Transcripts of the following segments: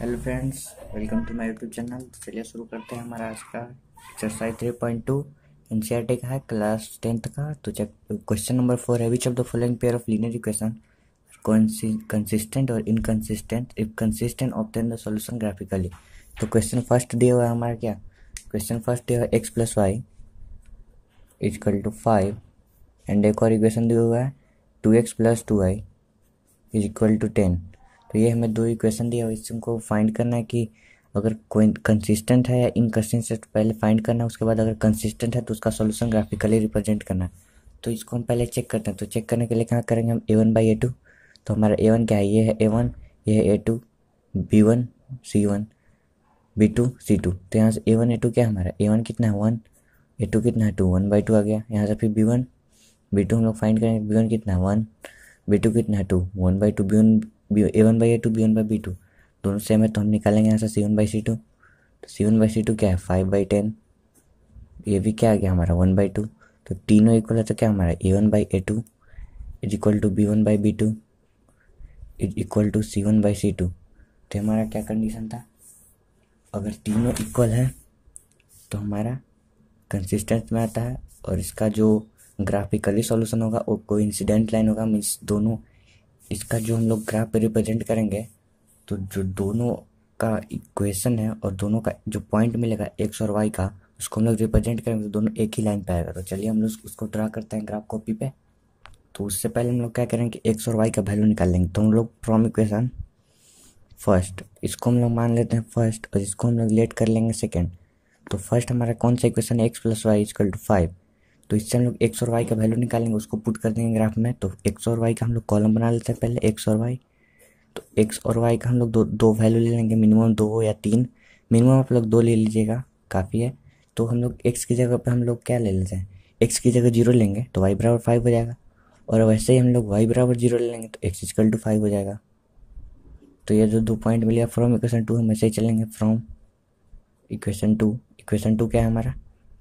hello friends welcome to my YouTube channel चलिए शुरू करते हैं हमारा आज का exercise three point two N C R T का है क्लास टेंथ का तो चेक क्वेश्चन नंबर फोर है which of the following pair of linear equation consistent और inconsistent if consistent obtain the solution graphically तो क्वेश्चन फर्स्ट दिया हुआ है हमारा क्या क्वेश्चन फर्स्ट दिया हुआ है x plus y is equal to five and एक और इक्वेशन दिया हुआ है two x plus two y is equal to ten तो ये हमें दो इक्वेशन दिया और इसको फाइंड करना है कि अगर कोई कंसिस्टेंट है या इनकन्सिस्टेंट पहले फाइंड करना है उसके बाद अगर कंसिस्टेंट है तो उसका सोल्यूशन ग्राफिकली रिप्रेजेंट करना है तो इसको हम पहले चेक करते हैं तो चेक करने के लिए क्या करेंगे हम ए वन बाई ए टू तो हमारा ए वन क्या है ये है ए वन ये है A two B one C one B two C two तो यहाँ से ए वन ए टू क्या है हमारा ए वन कितना है वन ए टू कितना है टू वन बाई टू आ गया यहाँ से फिर बी वन बी टू हम लोग फाइंड करेंगे बी वन कितना है वन बी टू कितना है two one by two B one B A one by A two B one by B two दोनों सेम है तो हम निकालेंगे यहाँ से C one by C two तो सी वन बाई सी टू क्या है फाइव बाई टेन ये भी क्या आ गया हमारा वन बाई टू तो तीनों इक्वल है तो क्या हमारा ए one by A two is equal to B one by B two is equal to C one by C two तो हमारा क्या कंडीशन था अगर तीनों इक्वल है तो हमारा कंसिस्टेंस में आता है और इसका जो ग्राफिकली सॉल्यूशन होगा वो कोई इंसिडेंट लाइन होगा मीन्स दोनों इसका जो हम लोग ग्राफ रिप्रेजेंट करेंगे तो जो दोनों का इक्वेशन है और दोनों का जो पॉइंट मिलेगा एक्स और वाई का उसको हम लोग रिप्रेजेंट करेंगे तो दोनों एक ही लाइन पे आएगा तो चलिए हम लोग उसको ड्रा करते हैं ग्राफ कॉपी पे तो उससे पहले हम लोग क्या करेंगे एक्स और वाई का वैल्यू निकाल लेंगे तो हम लोग फ्रॉम इक्वेशन फर्स्ट इसको हम लोग मान लेते हैं फर्स्ट और इसको हम लोग लेट कर लेंगे सेकेंड तो फर्स्ट हमारा कौन सा इक्वेशन है x plus y is equal to five तो इससे हम लोग एक और वाई का वैल्यू निकालेंगे उसको पुट कर देंगे ग्राफ में तो एक और वाई का हम लोग कॉलम बना लेते हैं पहले एक्स और वाई तो एक्स और वाई का हम लोग दो दो वैल्यू ले लेंगे मिनिमम दो या तीन मिनिमम आप लोग दो ले लीजिएगा काफ़ी है तो हम लोग एक्स की जगह पर हम लोग क्या ले लेते हैं एक्स की जगह जीरो लेंगे तो वाई बराबर फाइव हो जाएगा और वैसे ही हम लोग वाई बराबर जीरो ले लेंगे तो एक्स इजकल टू फाइव हो जाएगा तो ये जो दो पॉइंट मिलेगा फ्रॉम इक्वेशन टू हम ऐसे ही चलेंगे from equation two equation two क्या है हमारा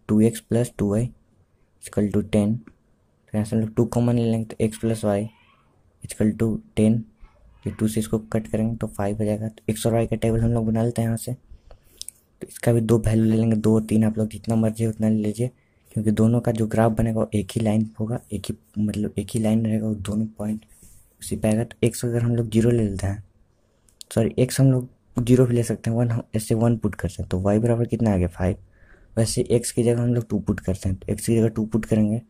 two x plus two y is equal to ten तो यहाँ से हम लोग टू कॉमन ले लेंगे तो x plus y is equal to ten ये टू से इसको कट करेंगे तो फाइव हो जाएगा तो एक्स और वाई का टेबल हम लोग बना लेते हैं यहाँ से तो इसका भी दो वैल्यू ले लेंगे दो तीन आप लोग जितना मर्जी उतना ले लीजिए क्योंकि दोनों का जो ग्राफ बनेगा वो एक ही लाइन होगा एक ही मतलब एक ही लाइन रहेगा वो दोनों पॉइंट उसी पर आएगा तो एक्स अगर हम लोग जीरो ले लेते हैं सॉरी एक्स हम लोग जीरो भी ले सकते हैं वन ऐसे वन पुट कर सकते हैं तो वाई बराबर कितना आ गया फाइव वैसे एक्स की जगह हम लोग टू पुट करते हैं तो एक्स की जगह टू पुट करेंगे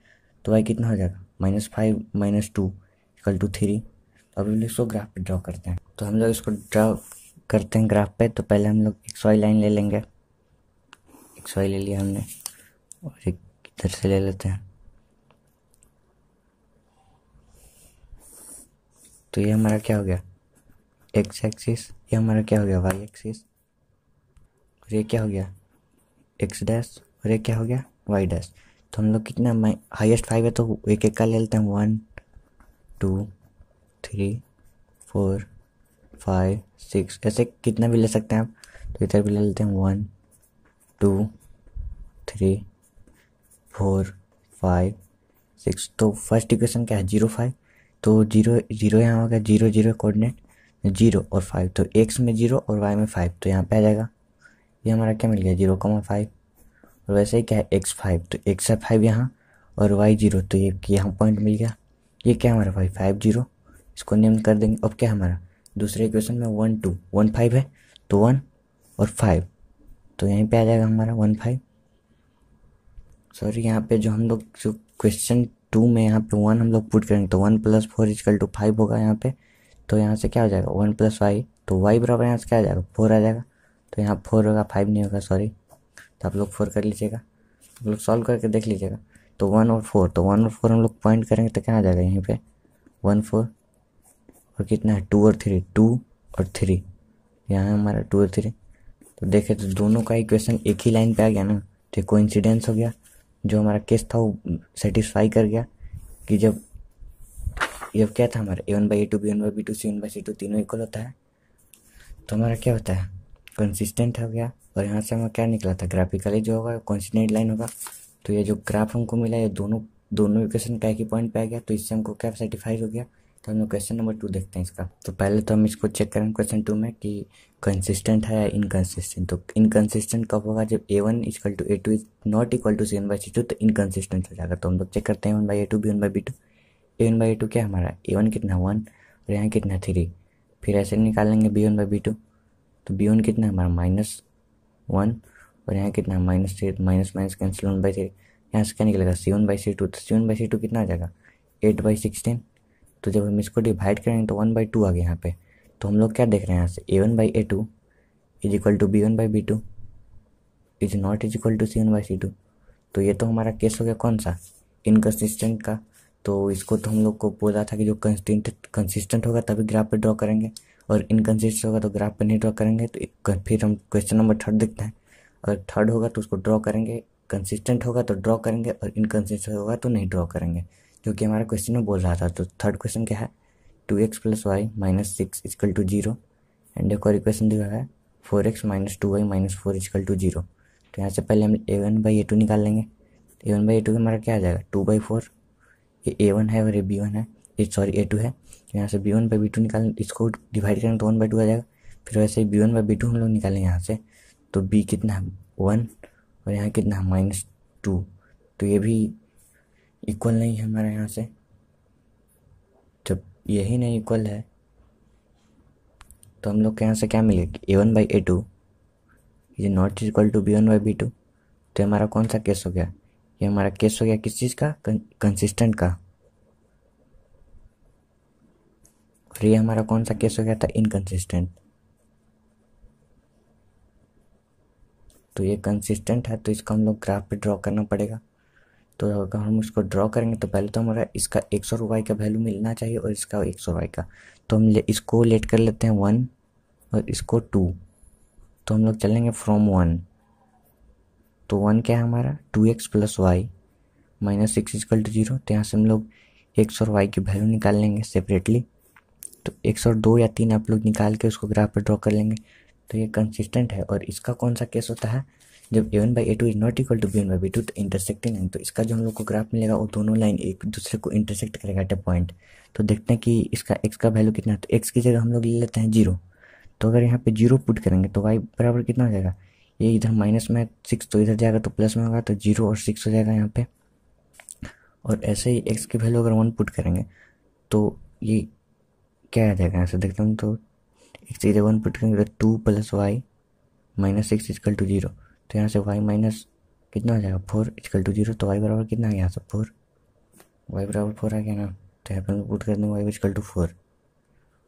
तो वाई कितना हो जाएगा minus five minus two equal to three अभी हम लोग इसको ग्राफ पे ड्रॉ करते हैं तो हम लोग इसको ड्रॉ करते हैं ग्राफ पे तो पहले हम लोग एक सौ लाइन ले लेंगे एक सौ ले लिया हमने और एक इधर से ले लेते हैं तो ये हमारा क्या हो गया एक्स एक्सिस ये हमारा क्या हो गया वाई एक्सिस और ये क्या हो गया एक्स डैश और ये क्या हो गया वाई डैश तो हम लोग कितना हाईएस्ट फाइव है तो एक एक का ले लेते हैं one two three four five six ऐसे कितना भी ले सकते हैं आप तो इधर भी ले लेते हैं one two three four five six तो फर्स्ट इक्वेशन क्या है जीरो फाइव तो जीरो जीरो यहाँ होगा जीरो जीरो कोऑर्डिनेट जीरो और फाइव तो एक्स में जीरो और वाई में फाइव तो यहाँ पे आ जाएगा ये हमारा क्या मिल गया जीरो कॉमा फाइव और वैसे ही क्या है एक्स फाइव तो एक्स है फाइव यहाँ और वाई जीरो तो ये यहाँ पॉइंट मिल गया ये क्या हमारा भाई फाइव जीरो इसको नेम कर देंगे अब क्या हमारा दूसरे इक्वेशन में वन टू वन फाइव है तो वन और फाइव तो यहीं पे आ जाएगा हमारा वन फाइव सॉरी यहाँ पे जो हम लोग जो क्वेश्चन टू में यहाँ पे वन हम लोग पुट करेंगे तो one plus four is equal to five होगा यहाँ पे तो यहाँ से क्या हो जाएगा वन प्लस वाई तो वाई बराबर यहाँ से क्या आ जाएगा फोर आ जाएगा तो यहाँ फोर होगा फाइव नहीं होगा सॉरी तो आप लोग फोर कर लीजिएगा आप लोग सॉल्व करके देख लीजिएगा तो वन और फोर तो वन और फोर हम लोग पॉइंट करेंगे तो क्या आ जाएगा यहीं पे वन फोर और कितना है टू और थ्री टू और थ्री यहाँ है हमारा टू और थ्री तो देखें तो दोनों का इक्वेशन एक ही लाइन पे आ गया ना तो कोई इंसिडेंस हो गया जो हमारा केस था वो सेटिस्फाई कर गया कि जब जब क्या था हमारा ए one by A two B one by B two C one by C two तीनों इक्वल होता है तो हमारा क्या होता है कंसिस्टेंट हो गया और यहाँ से हमें क्या निकला था ग्राफिकली जो होगा कॉन्सिडेंट लाइन होगा तो ये जो ग्राफ हमको मिला ये दोनों दोनों इक्वेशन का एक ही पॉइंट पे आ गया तो इससे हमको क्या सर्टिफाइड हो गया तो हम लोग क्वेश्चन नंबर टू देखते हैं इसका तो पहले तो हम इसको चेक करें क्वेश्चन टू में कि कंसिस्टेंट है या इनकन्सिस्टेंट तो इनकन्सिस्टेंट कब होगा जब a one is equal to a two is not equal to C one by C two तो इनकन्सिस्टेंट हो जाएगा तो हम लोग चेक करते हैं one by A two B one by B two a one by A two क्या हमारा ए वन कितना वन और यहाँ कितना थ्री फिर ऐसे निकालेंगे b one by B two तो बी वन कितना है हमारा माइनस वन और यहाँ कितना है minus three minus minus cancel one by three यहाँ से क्या निकलेगा c one by C two तो सी वन बाई सी टू कितना आ जाएगा एट बाई सिक्सटीन तो जब हम इसको डिवाइड करेंगे तो वन बाई टू आ गया यहाँ पे तो हम लोग क्या देख रहे हैं यहाँ से a one by A two is equal to B one by B two is not is equal to C one by C two तो ये तो हमारा केस हो गया कौन सा इनकन्सिस्टेंट का तो इसको तो हम लोग को बोला था कि जो कंसिस्टेंट कंसिस्टेंट होगा तभी ग्राफ पर ड्रॉ करेंगे और इनकन्सिस्ट होगा तो ग्राफ पर नहीं ड्रॉ करेंगे तो फिर हम क्वेश्चन नंबर थर्ड देखते हैं अगर थर्ड होगा तो उसको ड्रॉ करेंगे कंसिस्टेंट होगा तो ड्रॉ करेंगे और इनकन्सिस्टेंट होगा तो नहीं ड्रॉ करेंगे जो कि हमारा क्वेश्चन में बोल रहा था तो थर्ड क्वेश्चन क्या है two x plus y minus six is equal to zero and एक और इक्वेशन दिया है four x minus two y minus four is equal to zero तो यहाँ से पहले हम ए वन बाई ए टू निकाल लेंगे a one by A two हमारा क्या आ जाएगा टू बाई फोर ये ए वन है और ए बी वन है सॉरी ए टू है तो यहाँ से b one by B two निकालें इसको डिवाइड करेंगे तो वन बाई टू आ जाएगा फिर वैसे ही b one by B two हम लोग निकालें यहाँ से तो बी कितना है वन और यहाँ कितना है माइनस टू तो ये भी इक्वल नहीं है हमारे यहाँ से जब यही नहीं इक्वल है तो हम लोग के यहाँ से क्या मिलेगा a one by A two ये not equal to B one by B two तो हमारा कौन सा केस हो गया ये हमारा केस हो गया किस चीज़ का कंसिस्टेंट का फिर ये हमारा कौन सा केस हो गया था इनकन्सिस्टेंट तो ये कंसिस्टेंट है तो इसका हम लोग ग्राफ पे ड्रॉ करना पड़ेगा तो अगर हम इसको ड्रॉ करेंगे तो पहले तो हमारा इसका एक सौ रुपये का वैल्यू मिलना चाहिए और इसका एक सौ रुपये का तो हम ले, इसको लेट कर लेते हैं वन और इसको टू तो हम लोग चलेंगे फ्रॉम वन तो वन क्या है हमारा two x plus y minus six is equal to zero तो यहाँ से हम लोग एक्स और वाई की वैल्यू निकाल लेंगे सेपरेटली तो एक सौ दो या तीन आप लोग निकाल के उसको ग्राफ पर ड्रॉ कर लेंगे तो ये कंसिस्टेंट है और इसका कौन सा केस होता है जब a one by A two is not equal to B one by B two तो इंटरसेक्टिंग लाइन तो इसका जो हम लोग को ग्राफ मिलेगा वो दोनों लाइन एक दूसरे को इंटरसेक्ट करेगा एट ए पॉइंट तो देखते हैं कि इसका एक्स का वैल्यू कितना है तो एक्स की जगह हम लोग ले लेते हैं जीरो तो अगर यहाँ पे जीरो पुट करेंगे तो वाई बराबर कितना हो जाएगा ये इधर माइनस में सिक्स तो इधर जाएगा तो प्लस में होगा तो जीरो और सिक्स हो जाएगा यहाँ पे और ऐसे ही एक्स की वैल्यू अगर वन पुट करेंगे तो ये क्या आ जाएगा यहाँ से देखता हूँ तो एक्स वन पुट करेंगे तो two plus y minus six is equal to zero तो यहाँ से वाई माइनस कितना आ जाएगा फोर इजकल टू जीरो तो वाई बराबर कितना आ गया यहाँ से फोर वाई बराबर फोर आ गया ना तो यहाँ पर हम पुट कर देंगे वाई इजकल टू फोर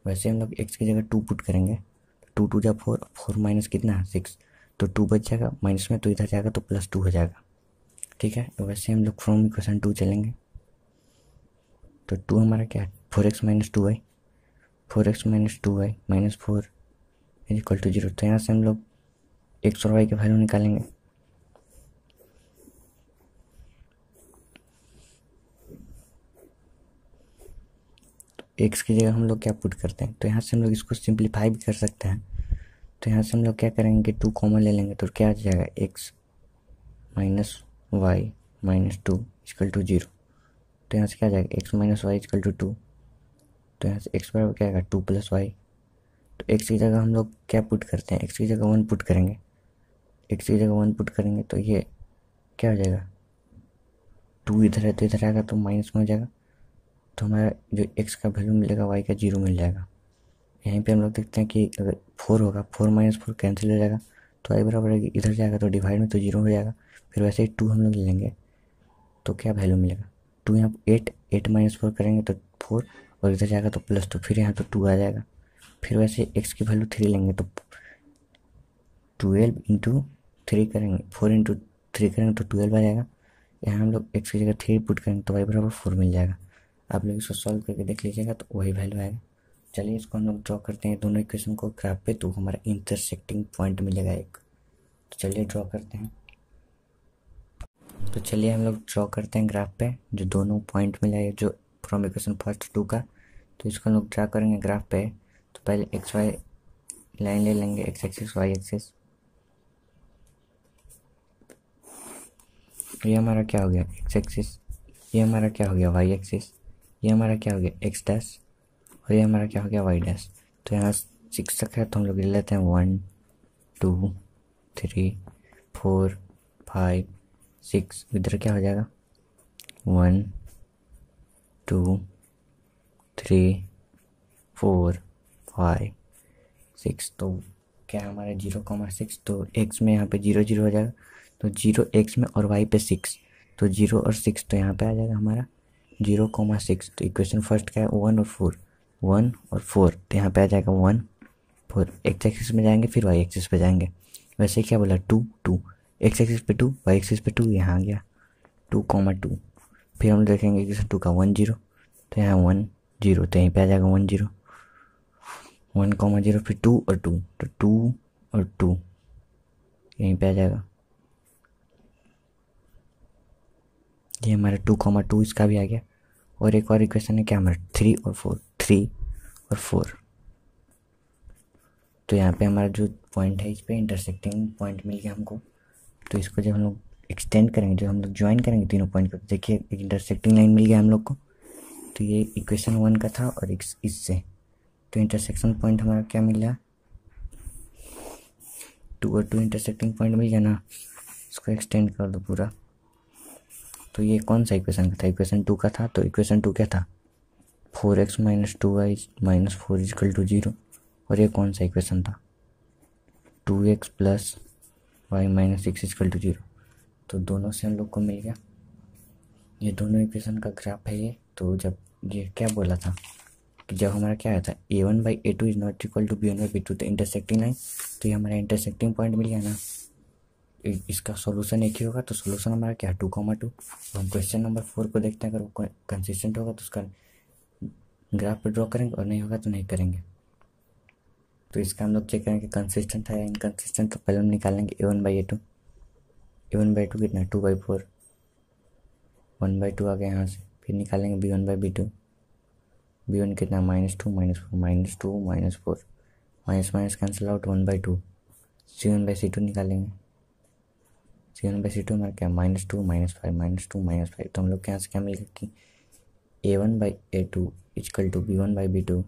वैसे हम लोग एक्स की जगह टू पुट करेंगे टू टू जा फोर फोर माइनस कितना है सिक्स तो टू बच जाएगा माइनस में तो इधर जाएगा तो प्लस टू हो जाएगा ठीक है तो वैसे हम लोग फ्रॉम इक्वेशन टू चलेंगे तो टू हमारा क्या है four x minus two y four x minus two y minus four is equal to zero तो यहाँ से हम लोग एक्स और वाई के वैल्यू निकालेंगे तो एक्स की जगह हम लोग क्या पुट करते हैं तो यहाँ से हम लोग इसको सिंप्लीफाई भी कर सकते हैं तो यहाँ से हम लोग क्या करेंगे टू कॉमन ले लेंगे तो क्या आ जाएगा x minus y minus two is equal to zero तो यहाँ से क्या आ जाएगा x minus y is equal to two तो यहाँ से एक्स स्क्वायर क्या आएगा टू प्लस वाई तो एक्स की जगह हम लोग क्या पुट करते हैं एक्स की जगह वन पुट करेंगे एक्स की जगह वन पुट करेंगे तो ये क्या हो जाएगा टू इधर है तो इधर आएगा तो माइनस में हो जाएगा तो हमारा जो एक्स का वैल्यू मिलेगा वाई का जीरो मिल जाएगा यहीं पे हम लोग देखते हैं कि अगर फोर होगा फोर माइनस फोर कैंसिल हो जाएगा तो आई बराबर इधर जाएगा तो डिवाइड में तो जीरो हो जाएगा फिर वैसे ही टू हम लोग ले लेंगे तो क्या वैल्यू मिलेगा टू यहाँ एट एट माइनस फोर करेंगे तो फोर और इधर जाएगा तो प्लस टू फिर यहाँ तो टू आ जाएगा फिर वैसे एक्स की वैल्यू थ्री लेंगे तो ट्वेल्व इंटू थ्री करेंगे फोर इंटू थ्री करेंगे तो ट्वेल्व आ जाएगा यहाँ हम लोग एक्स की जगह थ्री पुट करेंगे तो वाई बराबर फोर मिल जाएगा आप लोग इसको सॉल्व करके देख लीजिएगा तो वही वैल्यू आएगा चलिए इसको हम लोग ड्रॉ करते हैं दोनों इक्वेशन को ग्राफ पे तो हमारा इंटरसेक्टिंग पॉइंट मिलेगा एक तो चलिए ड्रॉ करते हैं तो चलिए हम लोग ड्रॉ करते हैं ग्राफ पे जो दोनों पॉइंट मिला है जो फ्रॉम इक्वेशन फर्स्ट टू का तो इसको हम लोग ड्रा करेंगे ग्राफ पे तो पहले एक्स वाई लाइन ले लेंगे एक्स एक्सिस वाई एक्सिस ये हमारा क्या हो गया एक्स एक्सिस ये हमारा क्या हो गया वाई एक्सिस ये हमारा क्या हो गया एक्स डैस और ये हमारा क्या हो गया वाई डैस तो यहाँ सिक्स तक है तो हम लोग ले लेते हैं one two three four five six इधर क्या हो जाएगा one two three four five six तो क्या हमारा जीरो कॉमा सिक्स तो एक्स में यहाँ पे जीरो जीरो हो जाएगा तो जीरो एक्स में और वाई पे सिक्स तो जीरो और सिक्स तो यहाँ पे आ जाएगा हमारा जीरो कॉमा सिक्स तो इक्वेशन फर्स्ट क्या है वन और फोर वन और फोर तो यहाँ पे आ जाएगा वन फोर एक्स एक्सिस में जाएंगे फिर वाई एक्सिस पे जाएंगे वैसे क्या बोला टू टू एक्स एक्सिस पे टू वाई एक्सिस पे टू यहाँ आ गया टू कॉमा टू फिर हम देखेंगे टू का वन जीरो तो यहाँ वन जीरो तो यहीं पे आ जाएगा one zero one comma zero फिर टू और टू तो टू और टू यहीं पे आ जाएगा ये हमारा टू कॉमा टू इसका भी आ गया और एक और इक्वेशन है क्या हमारा थ्री और फोर थ्री और फोर तो यहाँ पे हमारा जो पॉइंट है इस पर इंटरसेक्टिंग पॉइंट मिल गया हमको तो इसको जब हम लोग एक्सटेंड करेंगे जब हम लोग ज्वाइन करेंगे तीनों पॉइंट को देखिए एक इंटरसेक्टिंग लाइन मिल गया हम लोग को तो ये इक्वेशन वन का था और इससे तो इंटरसेक्शन पॉइंट हमारा क्या मिल गया टू और टू इंटरसेक्टिंग पॉइंट मिल गया ना इसको एक्सटेंड कर दो पूरा तो ये कौन सा इक्वेशन का था इक्वेशन टू का था तो इक्वेशन टू क्या था four x minus two y minus four is equal to zero और ये कौन सा इक्वेशन था two x plus y minus six is equal to zero तो दोनों से हम लोग को मिल गया ये दोनों इक्वेशन का ग्राफ है ये तो जब ये क्या बोला था कि जब हमारा क्या आया था a one by A two is not equal to B one by B two तो इंटरसेक्टिंग लाइन तो ये हमारा इंटरसेक्टिंग पॉइंट मिल गया ना इसका सोल्यूशन एक ही होगा तो सोल्यूशन हमारा क्या टू कॉमा टू हम क्वेश्चन नंबर फोर को देखते हैं अगर वो कंसिस्टेंट होगा तो उसका ग्राफ पर ड्रॉ करेंगे और नहीं होगा तो नहीं करेंगे तो इसका हम लोग चेक करेंगे कंसिस्टेंट है या इनकन्सिस्टेंट तो पहले हम निकालेंगे a one by A two a one by two कितना two by four one by two आ गया यहाँ से फिर निकालेंगे b one by B two B one कितना minus two minus four minus two minus four minus minus cancel out one by two C one by C two निकालेंगे c one by C two हमारा क्या minus two minus five minus two minus five तो हम लोग क्या से क्या मिलेगा कि a one by A two is equal to B one by B two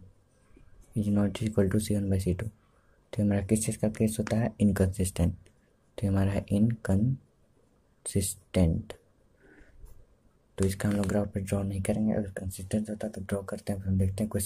is not equal to C one by C two तो हमारा किस चीज़ का केस होता है इनकन्सिस्टेंट तो हमारा है इनकन्सिस्टेंट तो इसका हम लोग ग्राफ पर ड्रॉ नहीं करेंगे अगर कंसिस्टेंट होता है तो ड्रॉ करते हैं फिर हम देखते हैं कुछ